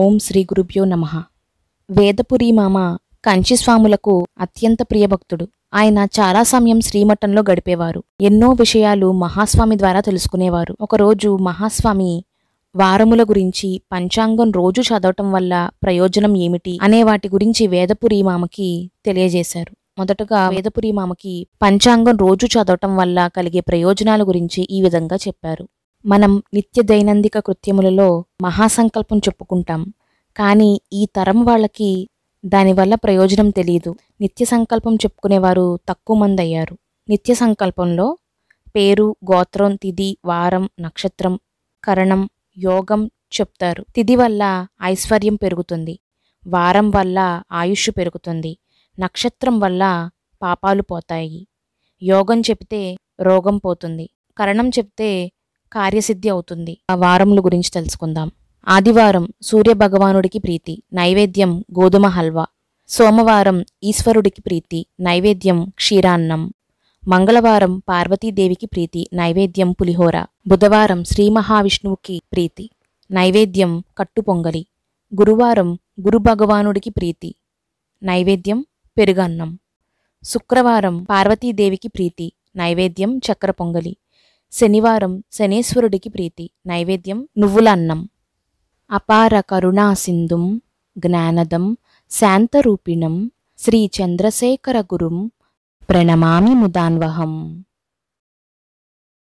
ఓం శ్రీ గురుభ్యో నమ వేదపురి మామ కంచిస్వాములకు అత్యంత ప్రియభక్తుడు ఆయన చాలా సమయం శ్రీమఠంలో గడిపేవారు ఎన్నో విషయాలు మహాస్వామి ద్వారా తెలుసుకునేవారు ఒకరోజు మహాస్వామి వారముల గురించి పంచాంగం రోజు చదవటం వల్ల ప్రయోజనం ఏమిటి అనే వాటి గురించి వేదపురి మామకి తెలియజేశారు మొదటగా వేదపురి మామకి పంచాంగం రోజు చదవటం వల్ల కలిగే ప్రయోజనాల గురించి ఈ విధంగా చెప్పారు మనం నిత్య దైనందిక కృత్యములలో మహాసంకల్పం చెప్పుకుంటాం కానీ ఈ తరం వాళ్ళకి దానివల్ల ప్రయోజనం తెలియదు నిత్య సంకల్పం చెప్పుకునేవారు తక్కువ మంది అయ్యారు నిత్య సంకల్పంలో పేరు గోత్రం తిది వారం నక్షత్రం కరణం యోగం చెప్తారు తిది వల్ల ఐశ్వర్యం పెరుగుతుంది వారం వల్ల ఆయుష్ పెరుగుతుంది నక్షత్రం వల్ల పాపాలు పోతాయి యోగం చెబితే రోగం పోతుంది కరణం చెప్తే కార్యసిద్ధి అవుతుంది ఆ వారముల గురించి తెలుసుకుందాం ఆదివారం సూర్య భగవానుడికి ప్రీతి నైవేద్యం గోధుమ హల్వా సోమవారం ఈశ్వరుడికి ప్రీతి నైవేద్యం క్షీరాన్నం మంగళవారం పార్వతీదేవికి ప్రీతి నైవేద్యం పులిహోర బుధవారం శ్రీ మహావిష్ణువుకి ప్రీతి నైవేద్యం కట్టు పొంగలి గురువారం గురు భగవానుడికి ప్రీతి నైవేద్యం పెరుగన్నం శుక్రవారం పార్వతీదేవికి ప్రీతి నైవేద్యం చక్ర పొంగలి శనివారం శనేశ్వరుడికి ప్రీతి నైవేద్యం నువ్వుల అన్నం అపార కరుణా సింధుం జ్ఞానదం శాంతరూపిణం శ్రీచంద్రశేఖర గురుం ప్రణమామి ముదాన్వహం